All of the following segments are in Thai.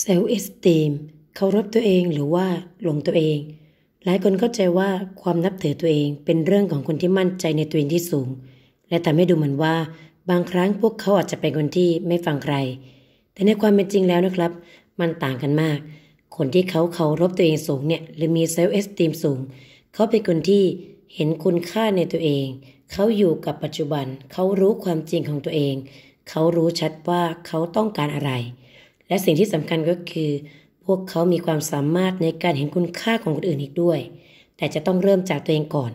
เซลล์เอสติมเคารพตัวเองหรือว่าหลงตัวเอง หลายคนเข้าใจว่าความนับถือตัวเองเป็นเรื่องของคนที่มั่นใจในตัวเองที่สูง และทำให้ดูเหมือนว่าบางครั้งพวกเขาอาจจะเป็นคนที่ไม่ฟังใคร แต่ในความเป็นจริงแล้วนะครับ มันต่างกันมาก คนที่เขาเคารพตัวเองสูงเนี่ยหรือมีเซลล์เอสติมสูงเขาเป็นคนที่เห็นคุณค่าในตัวเอง เขาอยู่กับปัจจุบัน เขารู้ความจริงของตัวเอง เขารู้ชัดว่าเขาต้องการอะไรและสิ่งที่สำคัญก็คือ พวกเขามีความสามารถในการเห็นคุณค่าของคนอื่นอีกด้วย แต่จะต้องเริ่มจากตัวเองก่อน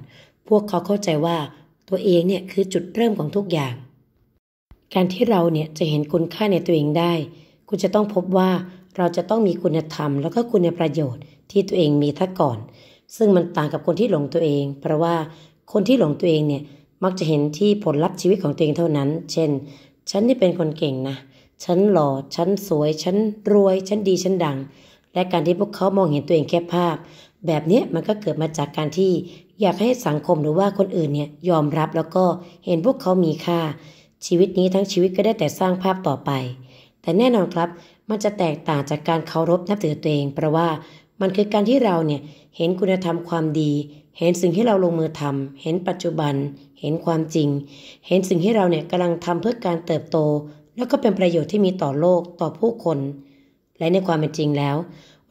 พวกเขาเข้าใจว่าตัวเองเนี่ยคือจุดเริ่มของทุกอย่าง การที่เราเนี่ยจะเห็นคุณค่าในตัวเองได้ คุณจะต้องพบว่าเราจะต้องมีคุณธรรม แล้วก็คุณประโยชน์ ที่ตัวเองมีทักก่อน ซึ่งมันต่างกับคนที่หลงตัวเอง เพราะว่าคนที่หลงตัวเองเนี่ยมักจะเห็นที่ผลลัพธ์ชีวิตของตัวเองเท่านั้น เช่นฉันนี่เป็นคนเก่งนะเฉันหล่อฉันสวย ฉันรวย ฉันดีฉันดัง และการที่พวกเขามองเห็นตัวเองแค่ภาพ แบบนี้มันก็เกิดมาจากการที่อยากให้สังคมหรือว่าคนอื่นเนี่ยยอมรับแล้วก็เห็นพวกเขามีค่า ชีวิตนี้ทั้งชีวิตก็ได้แต่สร้างภาพต่อไป แต่แน่นอนครับ มันจะแตกต่างจากการเคารพนับถือตัวเอง เพราะว่ามันคือการที่เราเนี่ยเห็นคุณธรรมความดี เห็นสิ่งที่เราลงมือทำ เห็นปัจจุบัน เห็นความจริง เห็นสิ่งที่เราเนี่ยกำลังทำเพื่อการเติบโตแล้วก็เป็นประโยชน์ที่มีต่อโลกต่อผู้คน และในความเป็นจริงแล้ว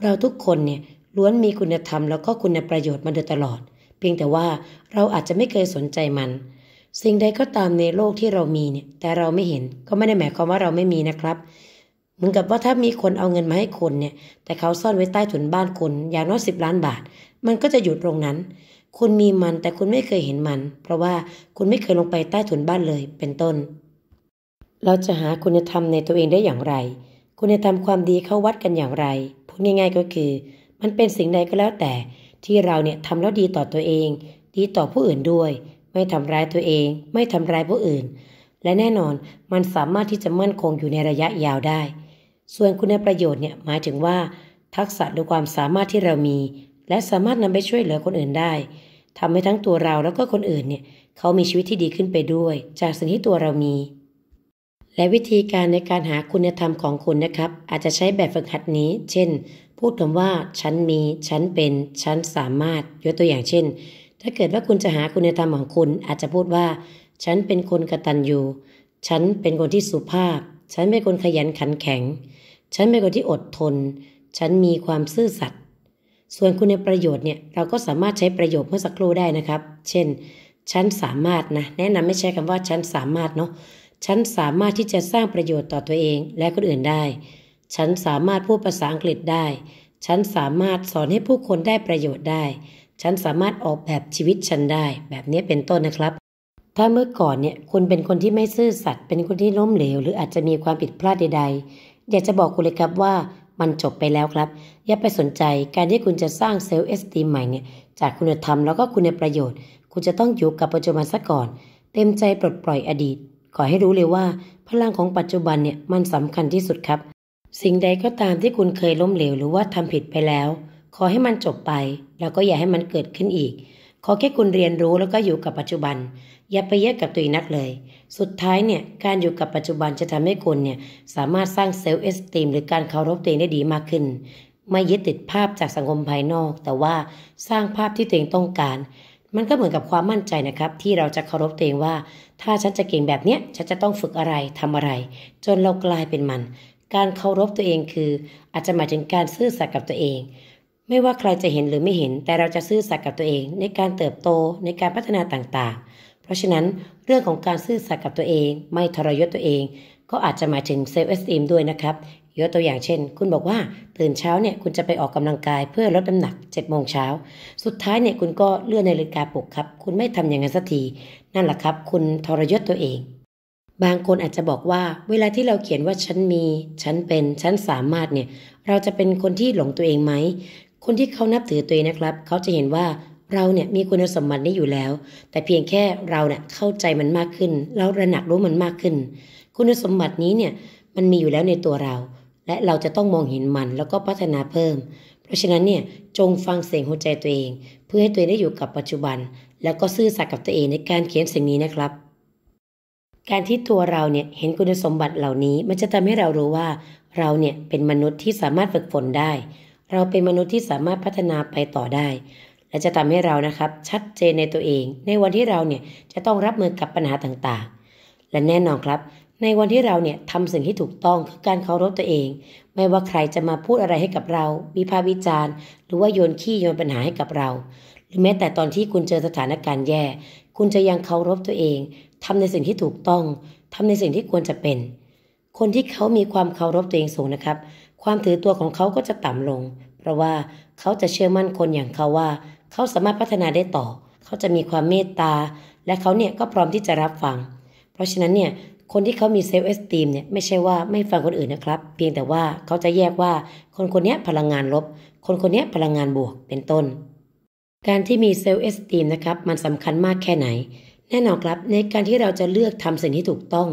เราทุกคนเนี่ยล้วนมีคุณธรรมแล้วก็คุณประโยชน์มาโดยตลอด เพียงแต่ว่าเราอาจจะไม่เคยสนใจมัน สิ่งใดก็ตามในโลกที่เรามีเนี่ยแต่เราไม่เห็น ก็ไม่ได้หมายความว่าเราไม่มีนะครับ เหมือนกับว่าถ้ามีคนเอาเงินมาให้คนเนี่ยแต่เขาซ่อนไว้ใต้ถุนบ้านคนอย่างน้อยสิบล้านบาทมันก็จะหยุดตรงนั้น คุณมีมันแต่คุณไม่เคยเห็นมัน เพราะว่าคุณไม่เคยลงไปใต้ถุนบ้านเลย เป็นต้นเราจะหาคุณธรรมในตัวเองได้อย่างไร คุณธรรมความดีเข้าวัดกันอย่างไร พูดง่ายๆก็คือ มันเป็นสิ่งใดก็แล้วแต่ ที่เราเนี่ยทำแล้วดีต่อตัวเอง ดีต่อผู้อื่นด้วย ไม่ทำร้ายตัวเอง ไม่ทำร้ายผู้อื่น และแน่นอนมันสามารถที่จะมั่นคงอยู่ในระยะยาวได้ ส่วนคุณประโยชน์เนี่ยหมายถึงว่าทักษะหรือความสามารถที่เรามี และสามารถนำไปช่วยเหลือคนอื่นได้ทำให้ทั้งตัวเราแล้วก็คนอื่นเนี่ยเขามีชีวิตที่ดีขึ้นไปด้วย จากสิ่งที่ตัวเรามีและวิธีการในการหาคุณธรรมของคุณนะครับ อาจจะใช้แบบฝึกหัดนี้ เช่น พูดคำว่าฉันมีฉันเป็น ฉันสามารถยกตัวอย่างเช่น ถ้าเกิดว่าคุณจะหาคุณธรรมของคุณ อาจจะพูดว่า ฉันเป็นคนกระตันอยู่ฉันเป็นคนที่สุภาพ ฉันเป็นคนขยันขันแข็ง ฉันเป็นคนที่อดทน ฉันมีความซื่อสัตย์ส่วนคุณในประโยชน์เนี่ยเราก็สามารถใช้ประโยคเมื่อสักครู่ได้นะครับ เช่น ฉันสามารถนะแนะนำไม่ใช้คำว่าฉันสามารถเนาะฉันสามารถที่จะสร้างประโยชน์ต่อตัวเองและคนอื่นได้ ฉันสามารถพูดภาษาอังกฤษได้ ฉันสามารถสอนให้ผู้คนได้ประโยชน์ได้ ฉันสามารถออกแบบชีวิตฉันได้ แบบนี้เป็นต้นนะครับ ถ้าเมื่อก่อนเนี่ยคุณเป็นคนที่ไม่ซื่อสัตย์ เป็นคนที่ล้มเหลว หรืออาจจะมีความผิดพลาดใดๆ อยากจะบอกคุณเลยครับว่ามันจบไปแล้วครับ อย่าไปสนใจการที่คุณจะสร้างเซลล์เอสตีมใหม่เนี่ย จากคุณธรรมแล้วก็คุณประโยชน์ คุณจะต้องอยู่กับปัจจุบันซะก่อน เต็มใจปลดปล่อยอดีตขอให้รู้เลยว่า พลังของปัจจุบันเนี่ยมันสำคัญที่สุดครับ สิ่งใดก็ตามที่คุณเคยล้มเหลวหรือว่าทำผิดไปแล้ว ขอให้มันจบไปแล้วก็อย่าให้มันเกิดขึ้นอีก ขอแค่คุณเรียนรู้แล้วก็อยู่กับปัจจุบัน อย่าไปแยะกับตัวเองนักเลย สุดท้ายเนี่ยการอยู่กับปัจจุบันจะทำให้คุณเนี่ยสามารถสร้างเซลล์เอสติมหรือการเคารพตัวเองได้ดีมากขึ้นไม่ยึดติดภาพจากสังคมภายนอก แต่ว่าสร้างภาพที่ตัวเองต้องการมันก็เหมือนกับความมั่นใจนะครับที่เราจะเคารพตัวเองว่า ถ้าฉันจะเก่งแบบเนี้ยฉันจะต้องฝึกอะไรทำอะไร จนเรากลายเป็นมัน การเคารพตัวเองคืออาจจะหมายถึงการซื่อสัตย์กับตัวเอง ไม่ว่าใครจะเห็นหรือไม่เห็น แต่เราจะซื่อสัตย์กับตัวเองในการเติบโตในการพัฒนาต่างๆ เพราะฉะนั้นเรื่องของการซื่อสัตย์กับตัวเอง ไม่ทรยศตัวเองก็อาจจะหมายถึงเซลล์เอสติมด้วยนะครับยกตัวอย่างเช่นคุณบอกว่าตื่นเช้าเนี่ยคุณจะไปออกกำลังกายเพื่อลดน้าหนัก7จ็ดโมงเช้า สุดท้ายเนี่ยคุณก็เลื่อนนาฬิกาปลุกครับ คุณไม่ทำอย่างนั้นสักทีนั่นแหละครับ คุณทรยศตัวเอง บางคนอาจจะบอกว่า เวลาที่เราเขียนว่าฉันมีฉันเป็นฉันสามารถเนี่ย เราจะเป็นคนที่หลงตัวเองไหมคนที่เขานับถือตัวเองนะครับ เขาจะเห็นว่าเราเนี่ยมีคุณสมบัตินี้อยู่แล้ว แต่เพียงแค่เราเนี่ยเข้าใจมันมากขึ้น เราระหนักรู้มันมากขึ้น คุณสมบัตินี้เนี่ยมันมีอยู่แล้วในตัวเรา และเราจะต้องมองเห็นมันแล้วก็พัฒนาเพิ่ม เพราะฉะนั้นเนี่ยจงฟังเสียงหัวใจตัวเอง เพื่อให้ตัวเองได้อยู่กับปัจจุบัน แล้วก็ซื่อสัตย์กับตัวเองในการเขียนสิ่งนี้นะครับ การที่ตัวเราเนี่ยเห็นคุณสมบัติเหล่านี้ มันจะทำให้เรารู้ว่า เราเนี่ยเป็นมนุษย์ที่สามารถฝึกฝนได้ เราเป็นมนุษย์ที่สามารถพัฒนาไปต่อได้และจะทำให้เรานะครับ ชัดเจนในตัวเอง ในวันที่เราเนี่ยจะต้องรับมือกับปัญหาต่างๆ และแน่นอนครับ ในวันที่เราเนี่ยทำสิ่งที่ถูกต้องคือการเคารพตัวเอง ไม่ว่าใครจะมาพูดอะไรให้กับเรา วิพากษ์วิจารณ์หรือว่าโยนขี้โยนปัญหาให้กับเรา หรือแม้แต่ตอนที่คุณเจอสถานการณ์แย่คุณจะยังเคารพตัวเอง ทำในสิ่งที่ถูกต้อง ทำในสิ่งที่ควรจะเป็น คนที่เขามีความเคารพตัวเองสูงนะครับ ความถือตัวของเขาก็จะต่ำลง เพราะว่าเขาจะเชื่อมั่นคนอย่างเขาว่าเขาสามารถพัฒนาได้ต่อ เขาจะมีความเมตตา และเขาเนี่ยก็พร้อมที่จะรับฟัง เพราะฉะนั้นเนี่ย คนที่เขามีเซลล์เอสตีมเนี่ยไม่ใช่ว่าไม่ฟังคนอื่นนะครับ เพียงแต่ว่าเขาจะแยกว่าคนคนนี้พลังงานลบ คนคนนี้พลังงานบวกเป็นต้น การที่มีเซลล์เอสตีมนะครับมันสำคัญมากแค่ไหน แน่นอนครับในการที่เราจะเลือกทำสิ่งที่ถูกต้อง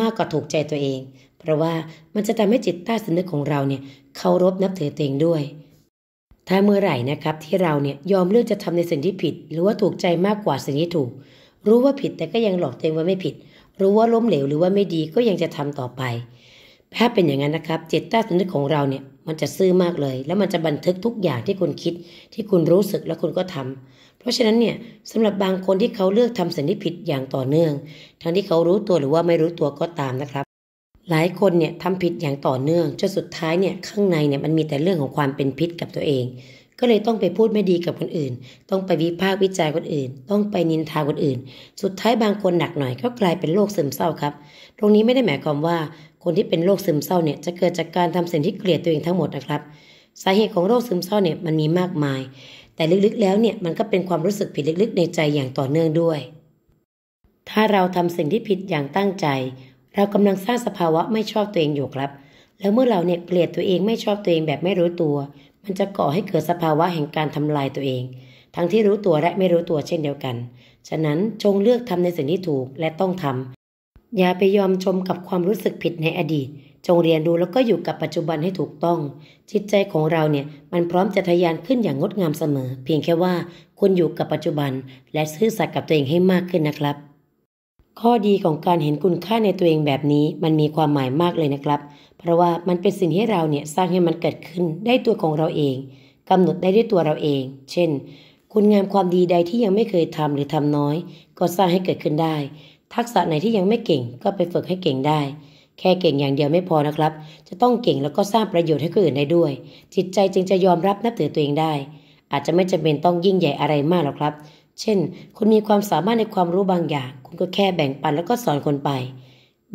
มากกว่าถูกใจตัวเอง เพราะว่ามันจะทำให้จิตใต้สำนึกของเราเนี่ยเคารพนับถือตัวเองด้วยถ้าเมื่อไหร่นะครับ ที่เราเนี่ยยอมเลือกจะทำในสิ่งที่ผิด หรือว่าถูกใจมากกว่าสิ่งที่ถูก รู้ว่าผิดแต่ก็ยังหลอกตัวเองว่าไม่ผิดรู้ว่าล้มเหลวหรือว่าไม่ดีก็ยังจะทำต่อไปถ้าเป็นอย่างนั้นนะครับเจตใต้สำนึกของเราเนี่ยมันจะซื่อมากเลย แล้วมันจะบันทึกทุกอย่างที่คุณคิดที่คุณรู้สึกและคุณก็ทำ เพราะฉะนั้นเนี่ยสำหรับบางคนที่เขาเลือกทำสิ่งที่ผิดอย่างต่อเนื่อง ทั้งที่เขารู้ตัวหรือว่าไม่รู้ตัวก็ตามนะครับหลายคนเนี่ยทำผิดอย่างต่อเนื่องจนสุดท้ายเนี่ยข้างในเนี่ยมันมีแต่เรื่องของความเป็นพิษกับตัวเอง ก็เลยต้องไปพูดไม่ดีกับคนอื่น ต้องไปวิพากษ์วิจารณ์คนอื่น ต้องไปนินทาคนอื่น สุดท้ายบางคนหนักหน่อยก็กลายเป็นโรคซึมเศร้าครับ ตรงนี้ไม่ได้หมายความว่าคนที่เป็นโรคซึมเศร้าเนี่ย จะเกิดจากการทำสิ่งที่เกลียดตัวเองทั้งหมดนะครับ สาเหตุของโรคซึมเศร้าเนี่ยมันมีมากมาย แต่ลึกๆ แล้วเนี่ยมันก็เป็นความรู้สึกผิดลึกๆ ในใจอย่างต่อเนื่องด้วย ถ้าเราทำสิ่งที่ผิดอย่างตั้งใจเรากำลังสร้างสภาวะไม่ชอบตัวเองอยู่ครับ แล้วเมื่อเราเนี่ยเกลียดตัวเองไม่ชอบตัวเองแบบไม่รู้ตัว มันจะก่อให้เกิดสภาวะแห่งการทำลายตัวเอง ทั้งที่รู้ตัวและไม่รู้ตัวเช่นเดียวกัน ฉะนั้นจงเลือกทำในสิ่งที่ถูกและต้องทำ อย่าไปยอมชมกับความรู้สึกผิดในอดีต จงเรียนรู้แล้วก็อยู่กับปัจจุบันให้ถูกต้อง จิตใจของเราเนี่ยมันพร้อมจะทะยานขึ้นอย่างงดงามเสมอ เพียงแค่ว่าคุณอยู่กับปัจจุบัน และซื่อสัตย์กับตัวเองให้มากขึ้นนะครับข้อดีของการเห็นคุณค่าในตัวเองแบบนี้มันมีความหมายมากเลยนะครับ เพราะว่ามันเป็นสิ่งที่เราเนี่ยสร้างให้มันเกิดขึ้นได้ตัวของเราเองกำหนดได้ด้วยตัวเราเอง เช่น คุณงามความดีใดที่ยังไม่เคยทำหรือทำน้อยก็สร้างให้เกิดขึ้นได้ ทักษะไหนที่ยังไม่เก่งก็ไปฝึกให้เก่งได้ แค่เก่งอย่างเดียวไม่พอนะครับ จะต้องเก่งแล้วก็สร้างประโยชน์ให้คนอื่นได้ด้วย จิตใจจึงจะยอมรับนับถือตัวเองได้ อาจจะไม่จำเป็นต้องยิ่งใหญ่อะไรมากหรอกครับเช่น คุณมีความสามารถในความรู้บางอย่าง คุณก็แค่แบ่งปันแล้วก็สอนคนไป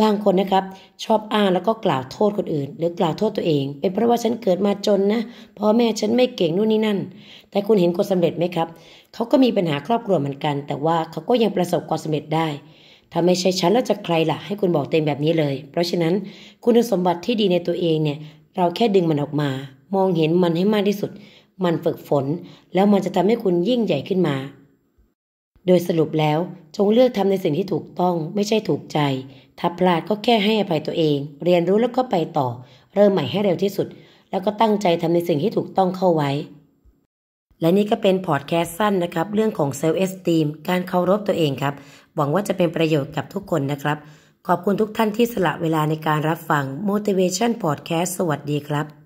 บางคนนะครับ ชอบอ้างแล้วก็กล่าวโทษคนอื่น หรือกล่าวโทษตัวเอง เป็นเพราะว่าฉันเกิดมาจนนะ พ่อแม่ฉันไม่เก่งนู่นนี่นั่น แต่คุณเห็นคนสำเร็จไหมครับ เขาก็มีปัญหาครอบครัวเหมือนกัน แต่ว่าเขาก็ยังประสบความสำเร็จได้ถ้าไม่ใช่ฉันแล้วจะใครล่ะ ให้คุณบอกเต็มแบบนี้เลย เพราะฉะนั้น คุณสมบัติที่ดีในตัวเองเนี่ย เราแค่ดึงมันออกมา มองเห็นมันให้มากที่สุด มันฝึกฝน แล้วมันจะทำให้คุณยิ่งใหญ่ขึ้นมาโดยสรุปแล้วจงเลือกทำในสิ่งที่ถูกต้อง ไม่ใช่ถูกใจถ้าพลาดก็แค่ให้อภัยตัวเอง เรียนรู้แล้วก็ไปต่อ เริ่มใหม่ให้เร็วที่สุด แล้วก็ตั้งใจทำในสิ่งที่ถูกต้องเข้าไว้ และนี่ก็เป็นพอดแคสต์สั้นนะครับเรื่องของเซลล์เอสตีมการเคารพตัวเองครับหวังว่าจะเป็นประโยชน์กับทุกคนนะครับ ขอบคุณทุกท่านที่สละเวลาในการรับฟัง motivation podcast สวัสดีครับ